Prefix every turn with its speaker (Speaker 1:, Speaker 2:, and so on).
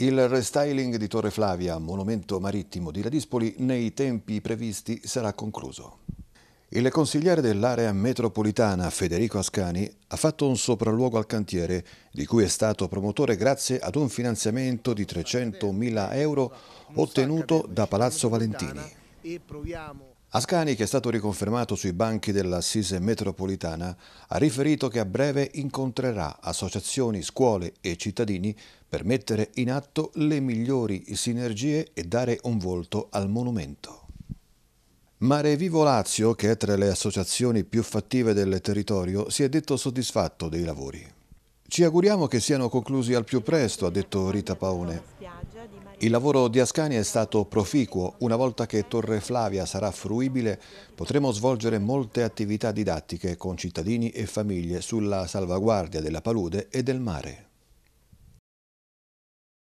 Speaker 1: Il restyling di Torre Flavia, monumento marittimo di Ladispoli, nei tempi previsti sarà concluso. Il consigliere dell'area metropolitana Federico Ascani ha fatto un sopralluogo al cantiere, di cui è stato promotore grazie ad un finanziamento di 300.000 euro ottenuto da Palazzo Valentini. Ascani, che è stato riconfermato sui banchi dell'Assise metropolitana, ha riferito che a breve incontrerà associazioni, scuole e cittadini per mettere in atto le migliori sinergie e dare un volto al monumento. Mare Vivo Lazio, che è tra le associazioni più fattive del territorio, si è detto soddisfatto dei lavori. Ci auguriamo che siano conclusi al più presto, ha detto Rita Paone. Il lavoro di Ascani è stato proficuo. Una volta che Torre Flavia sarà fruibile, potremo svolgere molte attività didattiche con cittadini e famiglie sulla salvaguardia della palude e del mare.